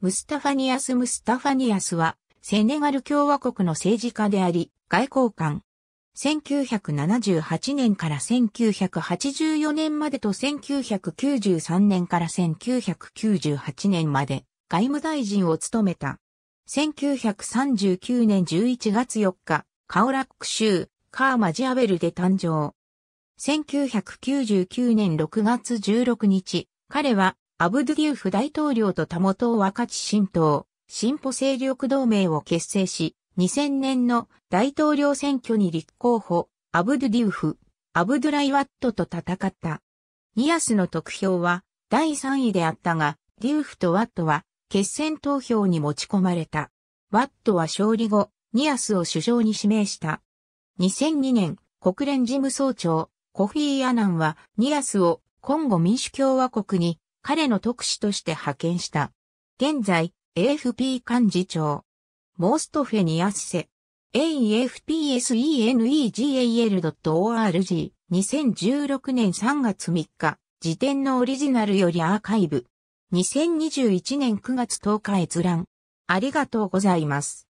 ムスタファニアス・ムスタファニアスは、セネガル共和国の政治家であり、外交官。1978年から1984年までと1993年から1998年まで外務大臣を務めた。1939年11月4日、カオラック州カーマジアベルで誕生。1999年6月16日、彼はアブドゥディウフ大統領とタモを分かち新党、進歩勢力同盟を結成し、2000年の大統領選挙に立候補、アブドゥディウフ、アブドゥライワットと戦った。ニアスの得票は第3位であったが、ディウフとワットは決戦投票に持ち込まれた。ワットは勝利後、ニアスを首相に指名した。2002年、国連事務総長、コフィー・アナンはニアスをコンゴ民主共和国に彼の特使として派遣した。現在、AFP 幹事長。モーストフェニアッセ。afpsenegal.org 2016年3月3日、辞典のオリジナルよりアーカイブ。2021年9月10日閲覧。ありがとうございます。